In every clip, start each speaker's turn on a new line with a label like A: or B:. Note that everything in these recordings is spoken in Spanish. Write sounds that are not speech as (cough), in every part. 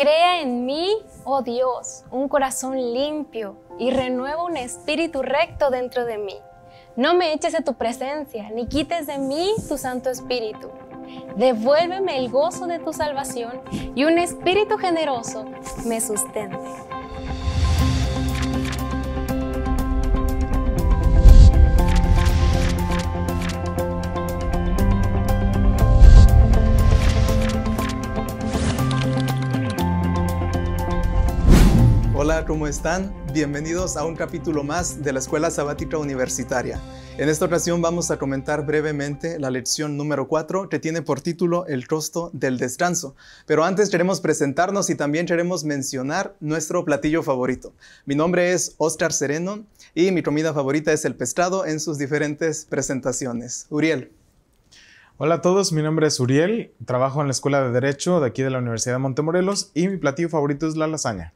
A: Crea en mí, oh Dios, un corazón limpio y renueva un espíritu recto dentro de mí. No me eches de tu presencia, ni quites de mí tu Santo Espíritu. Devuélveme el gozo de tu salvación y un espíritu generoso me sustente.
B: ¿cómo están? Bienvenidos a un capítulo más de la Escuela Sabática Universitaria. En esta ocasión vamos a comentar brevemente la lección número 4 que tiene por título El costo del descanso. Pero antes queremos presentarnos y también queremos mencionar nuestro platillo favorito. Mi nombre es Oscar Sereno y mi comida favorita es el pescado en sus diferentes presentaciones. Uriel.
C: Hola a todos, mi nombre es Uriel, trabajo en la Escuela de Derecho de aquí de la Universidad de Montemorelos y mi platillo favorito es la lasaña.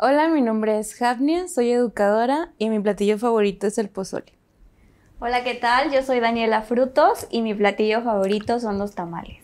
A: Hola, mi nombre es Javnia, soy educadora y mi platillo favorito es el pozole.
D: Hola, ¿qué tal? Yo soy Daniela Frutos y mi platillo favorito son los tamales.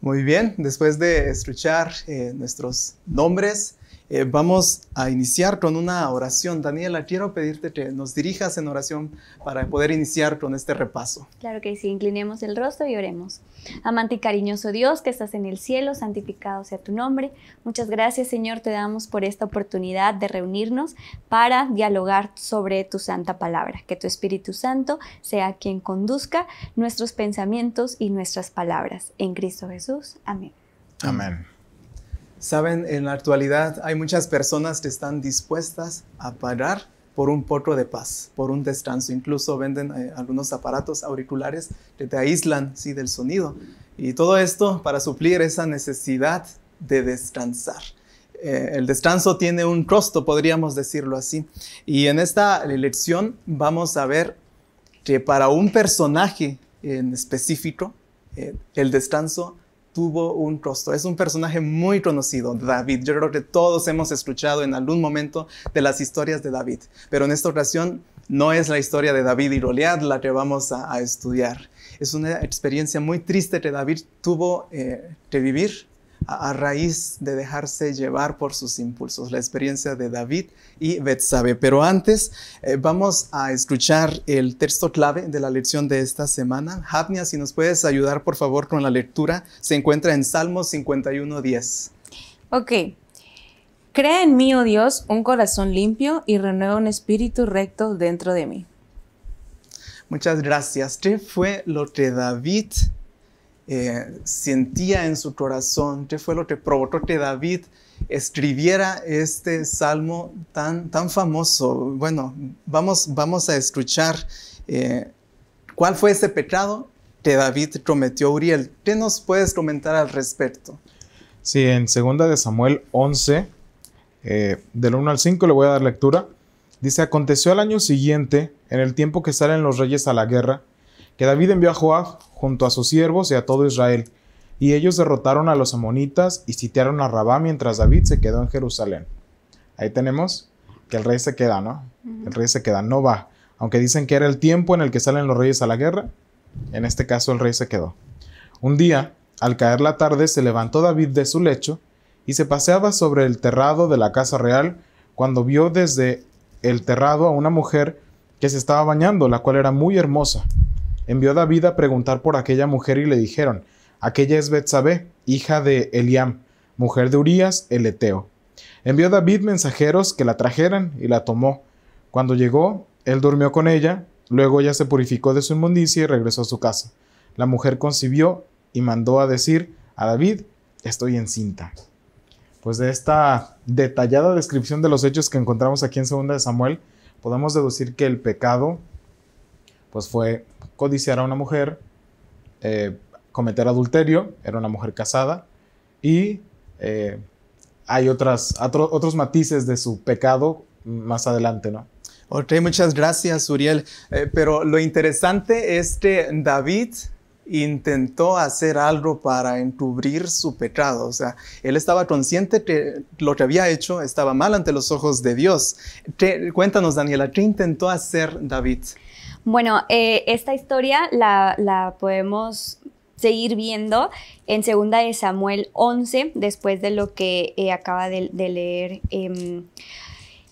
B: Muy bien, después de escuchar eh, nuestros nombres, eh, vamos a iniciar con una oración. Daniela, quiero pedirte que nos dirijas en oración para poder iniciar con este repaso.
D: Claro que sí, inclinemos el rostro y oremos. Amante y cariñoso Dios que estás en el cielo, santificado sea tu nombre. Muchas gracias Señor, te damos por esta oportunidad de reunirnos para dialogar sobre tu santa palabra. Que tu Espíritu Santo sea quien conduzca nuestros pensamientos y nuestras palabras. En Cristo Jesús. Amén.
C: Amén.
B: Saben, en la actualidad hay muchas personas que están dispuestas a pagar por un poco de paz, por un descanso. Incluso venden eh, algunos aparatos auriculares que te aíslan sí, del sonido. Y todo esto para suplir esa necesidad de descansar. Eh, el descanso tiene un costo, podríamos decirlo así. Y en esta lección vamos a ver que para un personaje en específico, eh, el descanso tuvo un costo. Es un personaje muy conocido, David. Yo creo que todos hemos escuchado en algún momento de las historias de David, pero en esta ocasión no es la historia de David y Goliat la que vamos a, estudiar. Es una experiencia muy triste que David tuvo eh, que vivir a, raíz de dejarse llevar por sus impulsos, la experiencia de David y Betsabe. Pero antes eh, vamos a escuchar el texto clave de la lección de esta semana. Hafnia, si nos puedes ayudar por favor con la lectura, se encuentra en Salmo 51.10.
A: Ok. Crea en mí, oh Dios, un corazón limpio y renueva un espíritu recto dentro de mí.
B: Muchas gracias. ¿Qué fue lo que David eh, sentía en su corazón, qué fue lo que provocó que David escribiera este salmo tan, tan famoso. Bueno, vamos, vamos a escuchar eh, cuál fue ese pecado que David cometió. Uriel, ¿qué nos puedes comentar al respecto?
C: Sí, en 2 de Samuel 11, eh, del 1 al 5 le voy a dar lectura. Dice, aconteció al año siguiente, en el tiempo que salen los reyes a la guerra, que David envió a Joab junto a sus siervos y a todo Israel. Y ellos derrotaron a los amonitas y sitiaron a Rabá mientras David se quedó en Jerusalén. Ahí tenemos que el rey se queda, ¿no? El rey se queda, no va. Aunque dicen que era el tiempo en el que salen los reyes a la guerra, en este caso el rey se quedó. Un día, al caer la tarde, se levantó David de su lecho y se paseaba sobre el terrado de la casa real cuando vio desde el terrado a una mujer que se estaba bañando, la cual era muy hermosa envió a David a preguntar por aquella mujer y le dijeron, aquella es Betsabé, hija de Eliam, mujer de Urías, el Eteo. Envió David mensajeros que la trajeran y la tomó. Cuando llegó, él durmió con ella, luego ella se purificó de su inmundicia y regresó a su casa. La mujer concibió y mandó a decir a David, estoy encinta. Pues de esta detallada descripción de los hechos que encontramos aquí en 2 Samuel, podemos deducir que el pecado pues fue codiciar a una mujer, eh, cometer adulterio, era una mujer casada, y eh, hay otras, otros matices de su pecado más
B: adelante, ¿no? Ok, muchas gracias, Uriel. Eh, pero lo interesante es que David intentó hacer algo para encubrir su pecado. O sea, él estaba consciente que lo que había hecho estaba mal ante los ojos de Dios. cuéntanos, Daniela, ¿qué intentó hacer David?
D: Bueno, eh, esta historia la, podemos seguir viendo en segunda de Samuel 11, después de lo que eh, acaba de, leer. Em,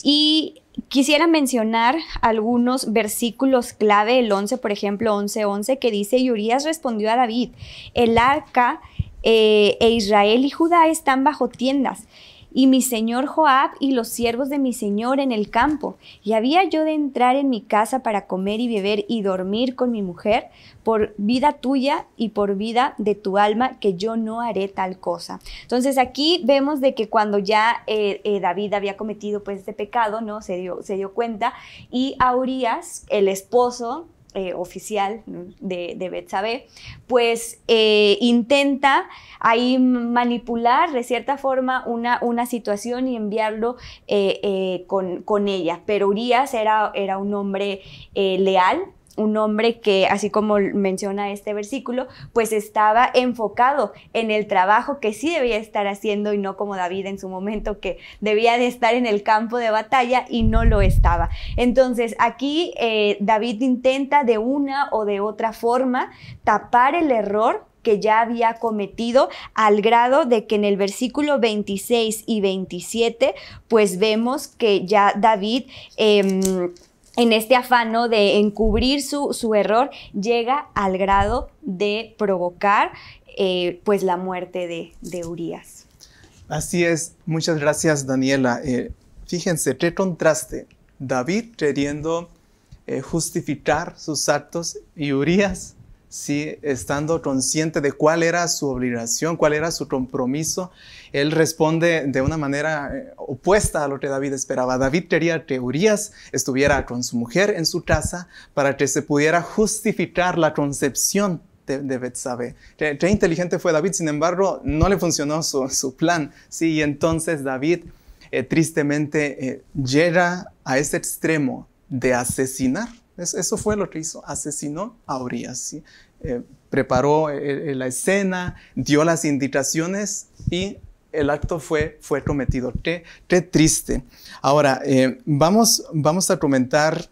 D: y quisiera mencionar algunos versículos clave, el 11, por ejemplo, 11.11, 11, que dice, y Urias respondió a David, el arca eh, e Israel y Judá están bajo tiendas y mi señor Joab y los siervos de mi señor en el campo, y había yo de entrar en mi casa para comer y beber y dormir con mi mujer, por vida tuya y por vida de tu alma, que yo no haré tal cosa. Entonces aquí vemos de que cuando ya eh, eh, David había cometido pues este pecado, ¿no? Se dio, se dio cuenta, y Aurías, el esposo, eh, oficial de, de pues eh, intenta ahí manipular de cierta forma una, una situación y enviarlo eh, con, con, ella. Pero Urias era, era un hombre leal, un hombre que, así como menciona este versículo, pues estaba enfocado en el trabajo que sí debía estar haciendo y no como David en su momento que debía de estar en el campo de batalla y no lo estaba. Entonces aquí eh, David intenta de una o de otra forma tapar el error que ya había cometido al grado de que en el versículo 26 y 27 pues vemos que ya David... Em, en este afano de encubrir su, error, llega al grado de provocar eh, pues la muerte de, de, Urias.
B: Así es, muchas gracias Daniela. Eh, fíjense, qué contraste. David queriendo eh, justificar sus actos y Urias estando consciente de cuál era su obligación, cuál era su compromiso, él responde de una manera eh, opuesta a lo que David esperaba. David quería que estuviera con su mujer en su casa para que se pudiera justificar la concepción de, de Betsabe. Qué, inteligente fue David, sin embargo, no le funcionó su, plan. ¿sí? Y entonces David eh, tristemente eh, llega a ese extremo de asesinar eso fue lo que hizo, asesinó a Urias. Eh, preparó eh, eh, la escena, dio las indicaciones y el acto fue, fue cometido. Qué, triste. Ahora, vamos, a comentar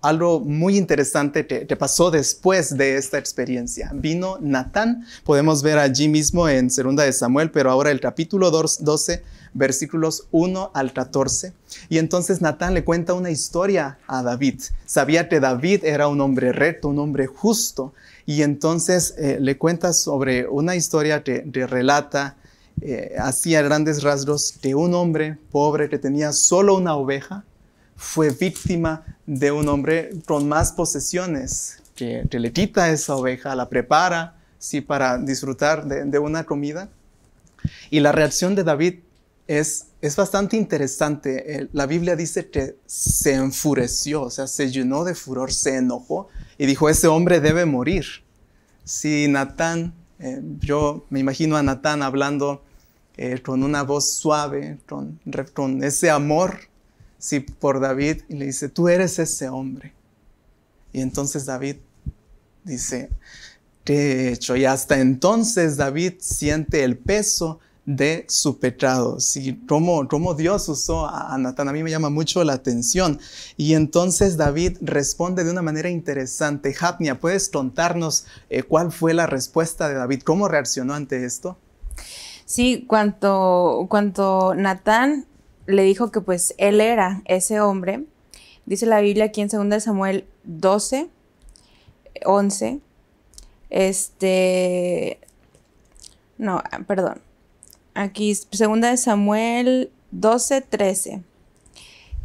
B: algo muy interesante que, pasó después de esta experiencia. Vino Natán, podemos ver allí mismo en segunda de Samuel, pero ahora el capítulo 12 versículos 1 al 14. Y entonces Natán le cuenta una historia a David. Sabía que David era un hombre recto, un hombre justo. Y entonces eh, le cuenta sobre una historia que, relata eh, así a grandes rasgos de un hombre pobre que tenía solo una oveja fue víctima de un hombre con más posesiones que, le quita esa oveja, la prepara sí, para disfrutar de una comida. Y la reacción de David es, bastante interesante. Eh, la Biblia dice que se enfureció, o sea, se llenó de furor, se enojó y dijo, ese hombre debe morir. Si Natán, eh, yo me imagino a Natán hablando eh, con una voz suave, con, ese amor, si por David, y le dice, tú eres ese hombre. Y entonces David dice, ¿qué he hecho? Y hasta entonces David siente el peso de su pecado. Sí, cómo, Dios usó a, Natán, a mí me llama mucho la atención. Y entonces David responde de una manera interesante. Japnia, ¿puedes contarnos eh, cuál fue la respuesta de David? ¿Cómo reaccionó ante esto?
A: Sí, cuando cuanto Natán le dijo que pues él era ese hombre, dice la Biblia aquí en 2 Samuel 12, 11, este, no, perdón, Aquí, segunda de Samuel 12, 13.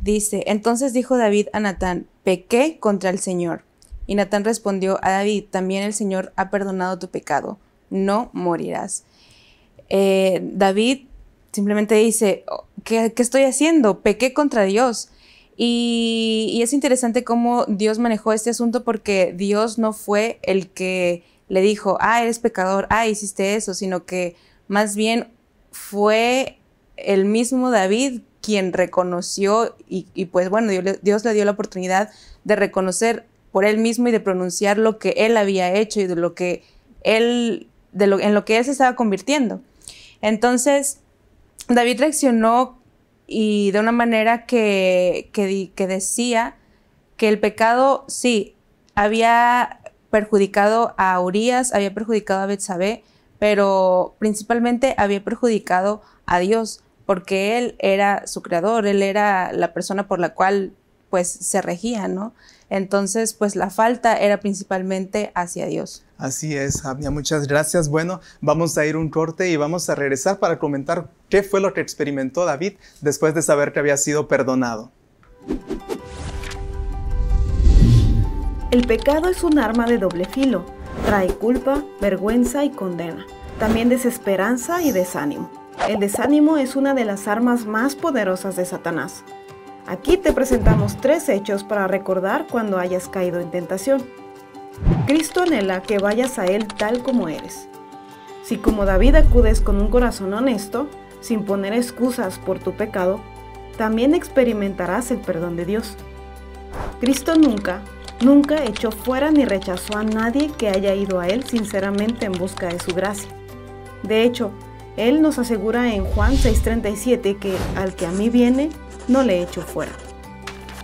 A: Dice, entonces dijo David a Natán, pequé contra el Señor. Y Natán respondió a David, también el Señor ha perdonado tu pecado, no morirás. Eh, David simplemente dice, oh, ¿qué, estoy haciendo? Pequé contra Dios. Y, y es interesante cómo Dios manejó este asunto porque Dios no fue el que le dijo, ah, eres pecador, ah, hiciste eso, sino que más bien fue el mismo David quien reconoció y, pues bueno, Dios le, dio la oportunidad de reconocer por él mismo y de pronunciar lo que él había hecho y de lo que él, de en lo que él se estaba convirtiendo. Entonces, David reaccionó y de una manera que, decía que el pecado, sí, había perjudicado a Urias, había perjudicado a Betsabé, pero principalmente había perjudicado a Dios, porque Él era su creador, Él era la persona por la cual pues se regía, ¿no? Entonces, pues la falta era principalmente hacia Dios.
B: Así es, Abnia, muchas gracias. Bueno, vamos a ir un corte y vamos a regresar para comentar qué fue lo que experimentó David después de saber que había sido perdonado.
E: El pecado es un arma de doble filo Trae culpa, vergüenza y condena. También desesperanza y desánimo. El desánimo es una de las armas más poderosas de Satanás. Aquí te presentamos tres hechos para recordar cuando hayas caído en tentación. Cristo anhela que vayas a Él tal como eres. Si como David acudes con un corazón honesto, sin poner excusas por tu pecado, también experimentarás el perdón de Dios. Cristo nunca Nunca echó fuera ni rechazó a nadie que haya ido a Él sinceramente en busca de su gracia. De hecho, Él nos asegura en Juan 6:37 que al que a mí viene, no le echo fuera.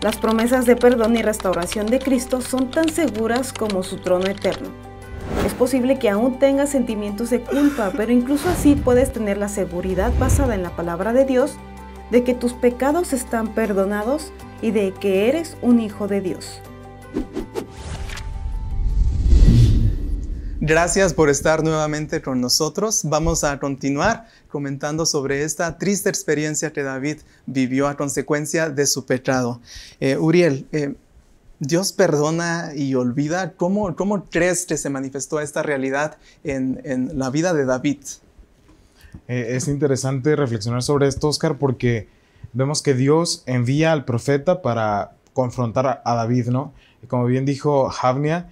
E: Las promesas de perdón y restauración de Cristo son tan seguras como su trono eterno. Es posible que aún tengas sentimientos de culpa, pero incluso así puedes tener la seguridad basada en la palabra de Dios de que tus pecados están perdonados y de que eres un hijo de Dios.
B: Gracias por estar nuevamente con nosotros. Vamos a continuar comentando sobre esta triste experiencia que David vivió a consecuencia de su pecado. Eh, Uriel, eh, Dios perdona y olvida. ¿Cómo, crees que se manifestó esta realidad en, la vida de David?
C: Eh, es interesante reflexionar sobre esto, Oscar, porque vemos que Dios envía al profeta para confrontar a David, ¿no? Y como bien dijo Javnia,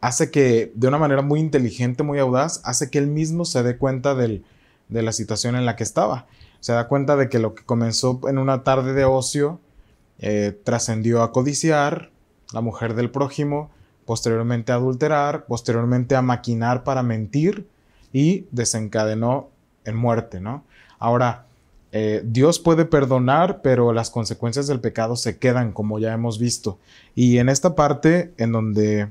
C: hace que de una manera muy inteligente, muy audaz, hace que él mismo se dé cuenta de la situación en la que estaba. Se da cuenta de que lo que comenzó en una tarde de ocio eh, trascendió a codiciar la mujer del prójimo, posteriormente a adulterar, posteriormente a maquinar para mentir y desencadenó en muerte, ¿no? Ahora, eh, Dios puede perdonar, pero las consecuencias del pecado se quedan, como ya hemos visto. Y en esta parte, en donde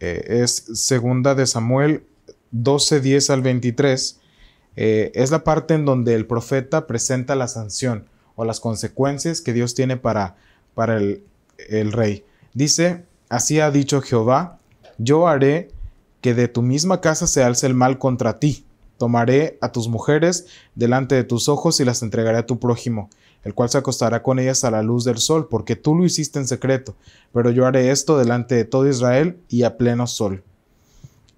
C: eh, es segunda de Samuel 12, 10 al 23, eh, es la parte en donde el profeta presenta la sanción o las consecuencias que Dios tiene para, para el, el rey. Dice, así ha dicho Jehová, yo haré que de tu misma casa se alce el mal contra ti Tomaré a tus mujeres delante de tus ojos y las entregaré a tu prójimo, el cual se acostará con ellas a la luz del sol, porque tú lo hiciste en secreto, pero yo haré esto delante de todo Israel y a pleno sol.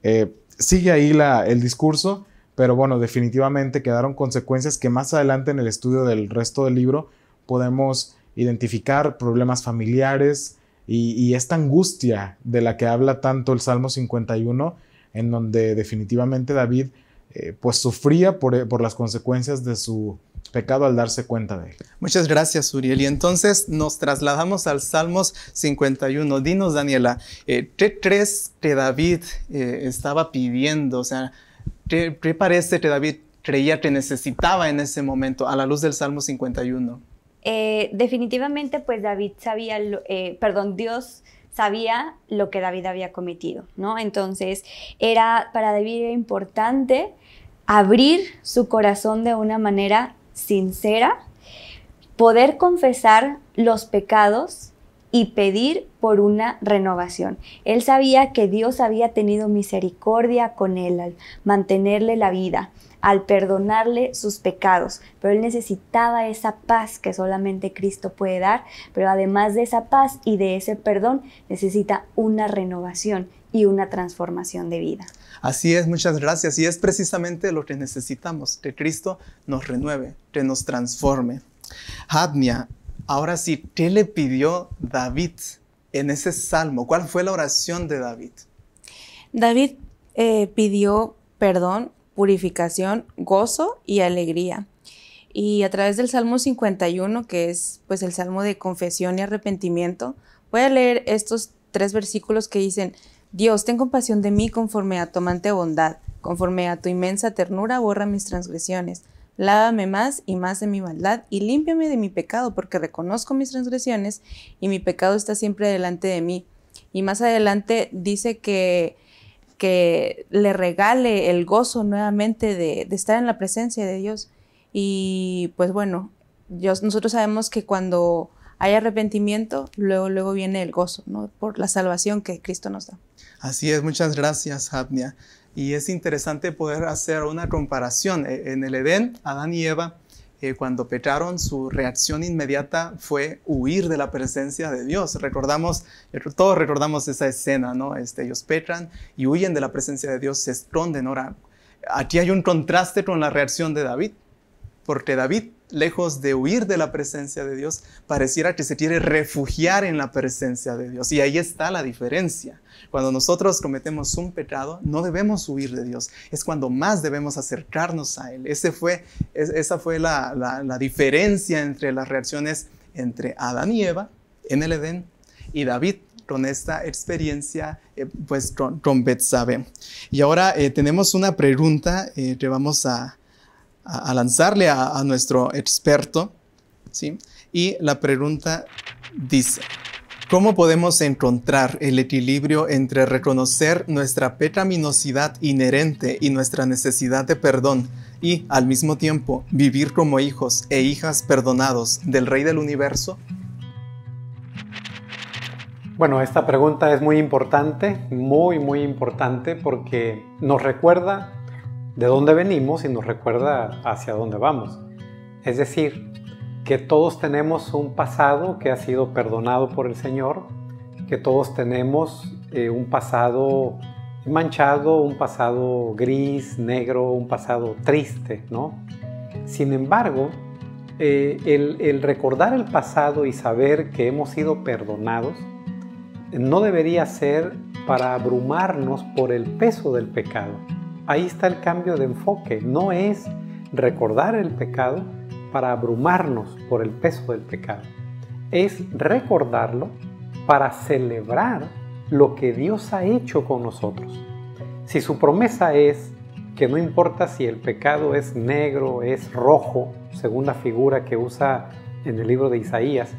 C: Eh, sigue ahí el discurso, pero bueno, definitivamente quedaron consecuencias que más adelante en el estudio del resto del libro podemos identificar problemas familiares y, y esta angustia de la que habla tanto el Salmo 51, en donde definitivamente David eh, pues sufría eh, por, las consecuencias de su pecado al darse cuenta de él.
B: Muchas gracias, Uriel. Y entonces nos trasladamos al Salmos 51. Dinos, Daniela, eh, ¿qué crees que David estaba pidiendo? O sea, ¿qué, parece que David creía que necesitaba en ese momento a la luz del Salmo 51?
D: definitivamente, pues David sabía, perdón, Dios sabía lo que David había cometido, ¿no? Entonces, era para David importante abrir su corazón de una manera sincera, poder confesar los pecados y pedir por una renovación. Él sabía que Dios había tenido misericordia con él al mantenerle la vida, al perdonarle sus pecados, pero él necesitaba esa paz que solamente Cristo puede dar, pero además de esa paz y de ese perdón necesita una renovación y una transformación de vida.
B: Así es, muchas gracias. Y es precisamente lo que necesitamos, que Cristo nos renueve, que nos transforme. Jadnia, ahora sí, ¿qué le pidió David en ese salmo? ¿Cuál fue la oración de David?
A: David eh, pidió perdón purificación, gozo y alegría. Y a través del Salmo 51, que es pues el Salmo de confesión y arrepentimiento, voy a leer estos tres versículos que dicen, Dios, ten compasión de mí conforme a tu amante bondad, conforme a tu inmensa ternura, borra mis transgresiones. Lávame más y más de mi maldad y límpiame de mi pecado, porque reconozco mis transgresiones y mi pecado está siempre delante de mí. Y más adelante dice que que le regale el gozo nuevamente de, estar en la presencia de Dios. Y pues bueno, yo, nosotros sabemos que cuando hay arrepentimiento, luego, luego viene el gozo, Por la salvación que Cristo nos da.
B: Así es, muchas gracias, Abnia. Y es interesante poder hacer una comparación. Eh, en el Edén, Adán y Eva eh, cuando pecaron, su reacción inmediata fue huir de la presencia de Dios. Recordamos, todos recordamos esa escena, ¿no? Este, ellos petran y huyen de la presencia de Dios, se esconden. Ahora, aquí hay un contraste con la reacción de David, porque David lejos de huir de la presencia de Dios, pareciera que se quiere refugiar en la presencia de Dios. Y ahí está la diferencia. Cuando nosotros cometemos un pecado, no debemos huir de Dios. Es cuando más debemos acercarnos a Él. esa fue la, diferencia entre las reacciones entre Adán y Eva en el Edén y David con esta experiencia, eh, pues con, con Y ahora eh, tenemos una pregunta eh, que vamos a, a, lanzarle a, nuestro experto. ¿sí? Y la pregunta dice, ¿cómo podemos encontrar el equilibrio entre reconocer nuestra pecaminosidad inherente y nuestra necesidad de perdón y al mismo tiempo vivir como hijos e hijas perdonados del Rey del Universo?
F: Bueno, esta pregunta es muy importante, muy, muy importante porque nos recuerda de dónde venimos y nos recuerda hacia dónde vamos. Es decir, que todos tenemos un pasado que ha sido perdonado por el Señor, que todos tenemos eh, un pasado manchado, un pasado gris, negro, un pasado triste, ¿no? Sin embargo, eh, el recordar el pasado y saber que hemos sido perdonados no debería ser para abrumarnos por el peso del pecado Ahí está el cambio de enfoque. No es recordar el pecado para abrumarnos por el peso del pecado. Es recordarlo para celebrar lo que Dios ha hecho con nosotros. Si su promesa es que no importa si el pecado es negro, es rojo, según la figura que usa en el libro de Isaías,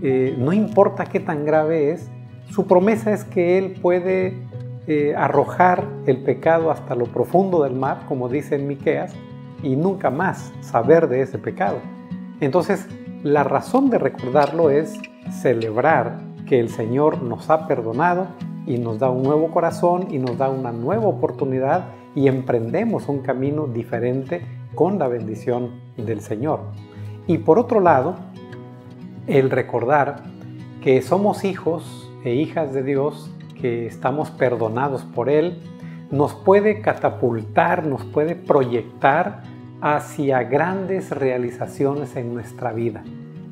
F: eh, no importa qué tan grave es, su promesa es que Él puede eh, arrojar el pecado hasta lo profundo del mar, como dice en Miqueas, y nunca más saber de ese pecado. Entonces, la razón de recordarlo es celebrar que el Señor nos ha perdonado y nos da un nuevo corazón y nos da una nueva oportunidad y emprendemos un camino diferente con la bendición del Señor. Y por otro lado, el recordar que somos hijos e hijas de Dios que estamos perdonados por Él, nos puede catapultar, nos puede proyectar hacia grandes realizaciones en nuestra vida.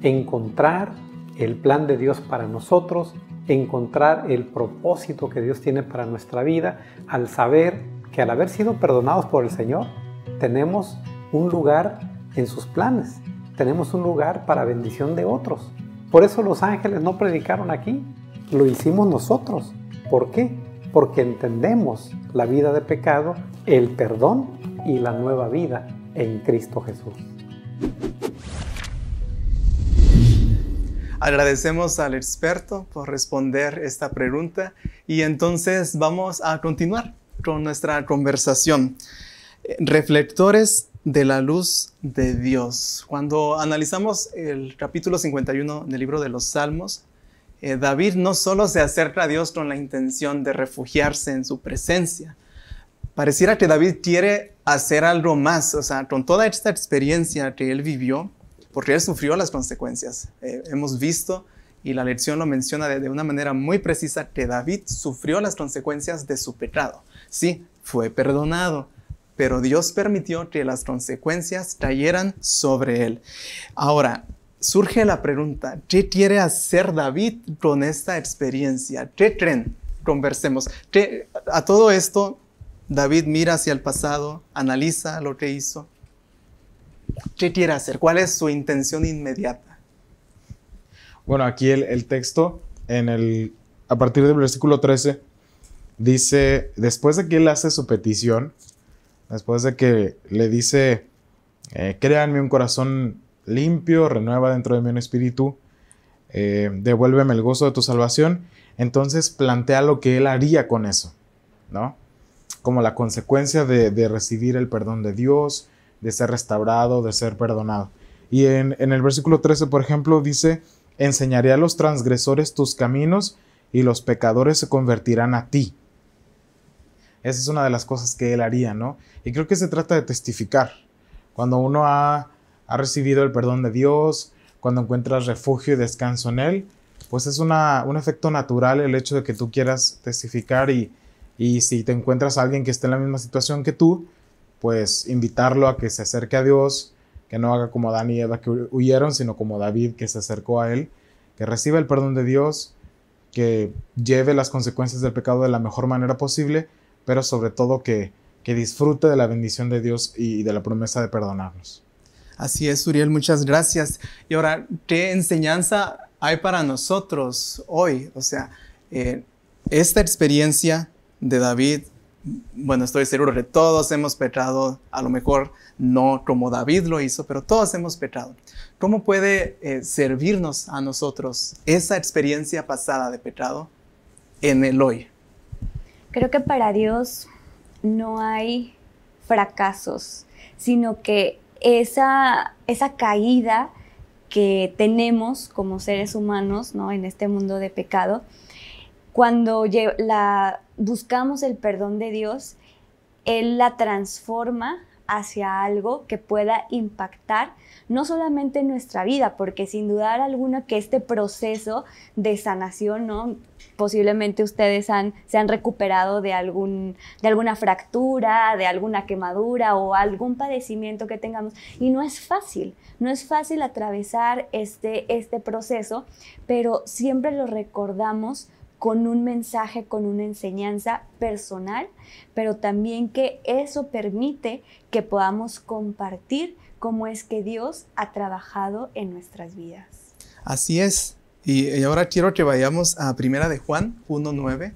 F: Encontrar el plan de Dios para nosotros, encontrar el propósito que Dios tiene para nuestra vida, al saber que al haber sido perdonados por el Señor, tenemos un lugar en sus planes, tenemos un lugar para bendición de otros. Por eso los ángeles no predicaron aquí, lo hicimos nosotros. ¿Por qué? Porque entendemos la vida de pecado, el perdón y la nueva vida en Cristo Jesús.
B: Agradecemos al experto por responder esta pregunta y entonces vamos a continuar con nuestra conversación. Reflectores de la luz de Dios. Cuando analizamos el capítulo 51 del libro de los Salmos, eh, David no solo se acerca a Dios con la intención de refugiarse en su presencia, pareciera que David quiere hacer algo más, o sea, con toda esta experiencia que él vivió, porque él sufrió las consecuencias. Eh, hemos visto, y la lección lo menciona de, de una manera muy precisa, que David sufrió las consecuencias de su pecado. Sí, fue perdonado, pero Dios permitió que las consecuencias cayeran sobre él. Ahora, surge la pregunta, ¿qué quiere hacer David con esta experiencia? ¿Qué tren? Conversemos. ¿Qué, a todo esto, David mira hacia el pasado, analiza lo que hizo. ¿Qué quiere hacer? ¿Cuál es su intención inmediata?
C: Bueno, aquí el, el texto, en el, a partir del versículo 13, dice, después de que él hace su petición, después de que le dice, eh, créanme un corazón limpio, renueva dentro de mí un espíritu, eh, devuélveme el gozo de tu salvación. Entonces plantea lo que él haría con eso, ¿no? Como la consecuencia de, recibir el perdón de Dios, de ser restaurado, de ser perdonado. Y en, en, el versículo 13, por ejemplo, dice, enseñaré a los transgresores tus caminos y los pecadores se convertirán a ti. Esa es una de las cosas que él haría, ¿no? Y creo que se trata de testificar. Cuando uno ha ha recibido el perdón de Dios, cuando encuentras refugio y descanso en Él, pues es un efecto natural el hecho de que tú quieras testificar y, si te encuentras a alguien que esté en la misma situación que tú, pues invitarlo a que se acerque a Dios, que no haga como Dan y Eva que huyeron, sino como David que se acercó a Él, que reciba el perdón de Dios, que lleve las consecuencias del pecado de la mejor manera posible, pero sobre todo que disfrute de la bendición de Dios y de la promesa de perdonarnos.
B: Así es, Uriel, muchas gracias. Y ahora, ¿qué enseñanza hay para nosotros hoy? O sea, eh, esta experiencia de David, bueno, estoy seguro que todos hemos pecado, a lo mejor no como David lo hizo, pero todos hemos pecado. ¿Cómo puede eh, servirnos a nosotros esa experiencia pasada de pecado en el hoy?
D: Creo que para Dios no hay fracasos, sino que esa, caída que tenemos como seres humanos ¿no? en este mundo de pecado, cuando la, buscamos el perdón de Dios, Él la transforma hacia algo que pueda impactar no solamente nuestra vida, porque sin dudar alguna que este proceso de sanación, posiblemente ustedes se han recuperado de, alguna fractura, de alguna quemadura o algún padecimiento que tengamos. Y no es fácil, no es fácil atravesar este, este proceso, pero siempre lo recordamos con un mensaje, con una enseñanza personal, pero también que eso permite que podamos compartir cómo es que Dios ha trabajado en nuestras vidas.
B: Así es. Y ahora quiero que vayamos a Primera de Juan 1.9,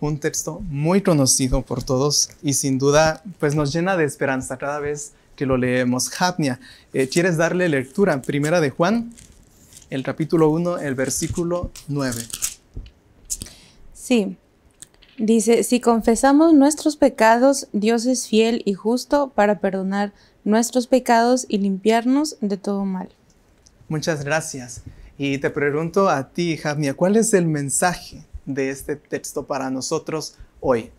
B: un texto muy conocido por todos y sin duda pues nos llena de esperanza cada vez que lo leemos. Japnia, eh, ¿quieres darle lectura? Primera de Juan, el capítulo 1, el versículo 9.
A: Sí. Dice, si confesamos nuestros pecados, Dios es fiel y justo para perdonar nuestros pecados y limpiarnos de todo mal.
B: Muchas gracias. Y te pregunto a ti, Javnia, ¿cuál es el mensaje de este texto para nosotros hoy?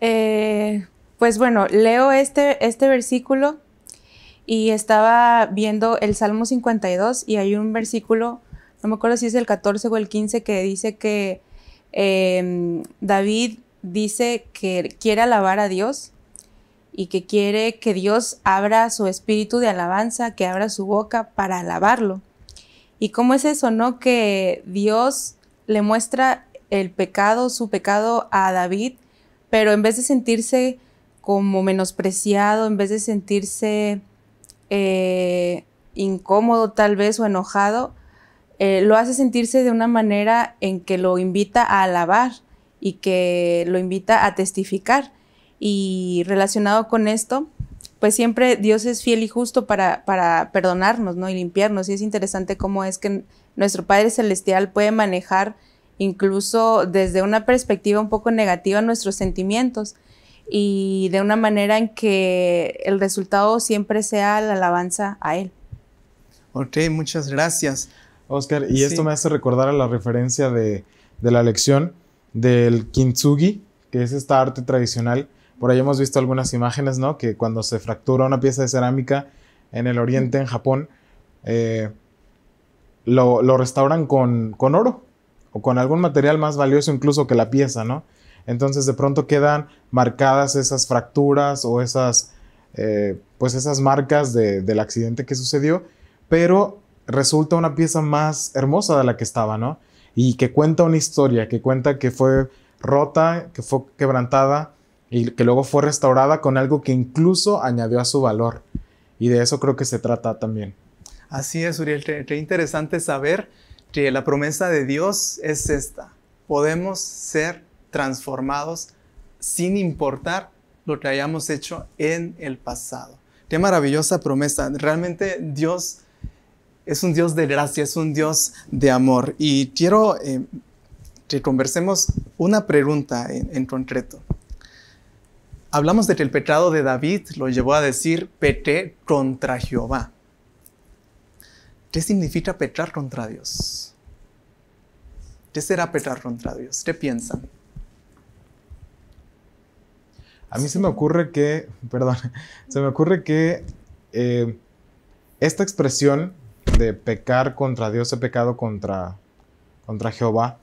A: Eh, pues bueno, leo este, este versículo y estaba viendo el Salmo 52 y hay un versículo no me acuerdo si es el 14 o el 15, que dice que em, David dice que quiere alabar a Dios y que quiere que Dios abra su espíritu de alabanza, que abra su boca para alabarlo. ¿Y cómo es eso, no? Que Dios le muestra el pecado, su pecado a David, pero en vez de sentirse como menospreciado, en vez de sentirse eh, incómodo tal vez o enojado, eh, lo hace sentirse de una manera en que lo invita a alabar y que lo invita a testificar. Y relacionado con esto, pues siempre Dios es fiel y justo para, perdonarnos, ¿no? Y limpiarnos. Y es interesante cómo es que nuestro Padre Celestial puede manejar incluso desde una perspectiva un poco negativa nuestros sentimientos y de una manera en que el resultado siempre sea la alabanza a Él.
C: Ok, muchas gracias. Oscar. Y esto me hace recordar a la referencia de, la lección del kintsugi, que es esta arte tradicional. Por ahí hemos visto algunas imágenes, ¿no? Que cuando se fractura una pieza de cerámica en el oriente, en Japón, eh, lo, restauran con, con oro o con algún material más valioso incluso que la pieza, ¿no? Entonces de pronto quedan marcadas esas fracturas o esas, eh, pues esas marcas del accidente que sucedió, pero resulta una pieza más hermosa de la que estaba, ¿no? Y que cuenta una historia, que cuenta que fue rota, que fue quebrantada y que luego fue restaurada con algo que incluso añadió a su valor. Y de eso creo que se trata también.
B: Así es, Uriel. Qué interesante saber que la promesa de Dios es esta. Podemos ser transformados sin importar lo que hayamos hecho en el pasado. Qué maravillosa promesa. Realmente Dios es un Dios de gracia, es un Dios de amor. Y quiero eh, que conversemos una pregunta en, concreto. Hablamos de que el pecado de David lo llevó a decir pete contra Jehová. ¿Qué significa petrar contra Dios? ¿Qué será pecar contra Dios? ¿Qué piensan?
C: A mí se me ocurre que, (laughs) perdón, se me ocurre que eh, esta expresión de pecar contra Dios, he pecado contra, contra Jehová,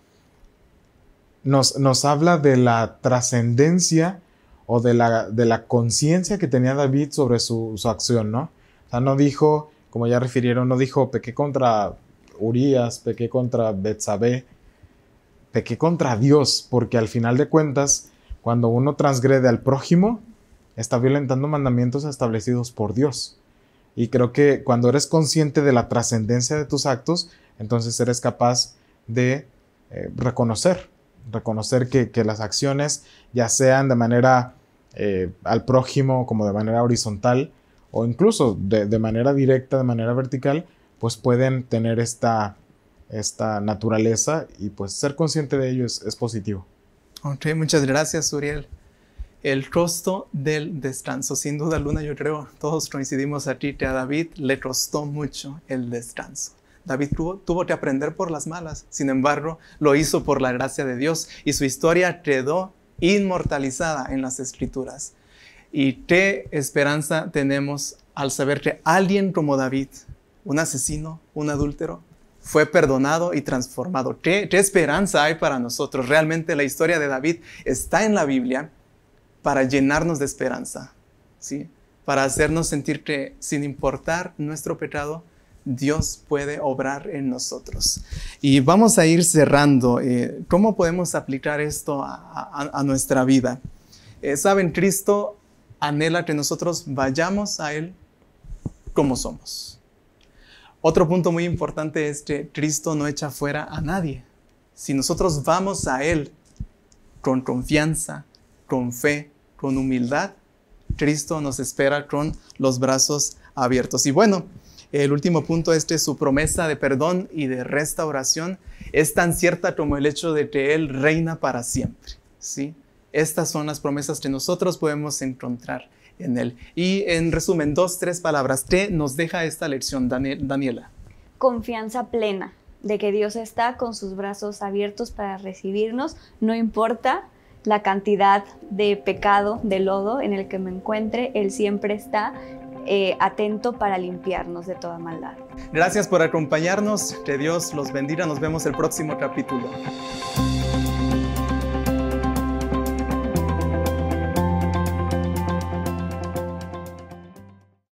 C: nos, nos habla de la trascendencia o de la, de la conciencia que tenía David sobre su, acción, ¿no? O sea, no dijo, como ya refirieron, no dijo, pequé contra Urias, pequé contra Betsabé, pequé contra Dios, porque al final de cuentas, cuando uno transgrede al prójimo, está violentando mandamientos establecidos por Dios. Y creo que cuando eres consciente de la trascendencia de tus actos, entonces eres capaz de eh, reconocer, reconocer que, las acciones, ya sean de manera eh, al prójimo, como de manera horizontal, o incluso de, manera directa, de manera vertical, pues pueden tener esta, esta naturaleza y pues ser consciente de ello es, es positivo.
B: Ok, muchas gracias, Uriel el costo del descanso. Sin duda alguna, yo creo, todos coincidimos aquí que a David le costó mucho el descanso. David tuvo, tuvo, que aprender por las malas, sin embargo, lo hizo por la gracia de Dios y su historia quedó inmortalizada en las escrituras. ¿Y qué esperanza tenemos al saber que alguien como David, un asesino, un adúltero, fue perdonado y transformado? qué esperanza hay para nosotros? Realmente la historia de David está en la Biblia para llenarnos de esperanza, ¿sí? para hacernos sentir que sin importar nuestro pecado, Dios puede obrar en nosotros. Y vamos a ir cerrando. Eh, ¿Cómo podemos aplicar esto a, nuestra vida? Eh, Saben, Cristo anhela que nosotros vayamos a Él como somos. Otro punto muy importante es que Cristo no echa fuera a nadie. Si nosotros vamos a Él con confianza, con fe, con humildad, Cristo nos espera con los brazos abiertos. Y bueno, el último punto, este, su promesa de perdón y de restauración, es tan cierta como el hecho de que Él reina para siempre. ¿sí? Estas son las promesas que nosotros podemos encontrar en Él. Y en resumen, dos, tres palabras. ¿Qué nos deja esta lección, Daniela?
D: Confianza plena de que Dios está con sus brazos abiertos para recibirnos, no importa la cantidad de pecado, de lodo en el que me encuentre, Él siempre está eh, atento para limpiarnos de toda maldad.
B: Gracias por acompañarnos, que Dios los bendiga, nos vemos el próximo capítulo.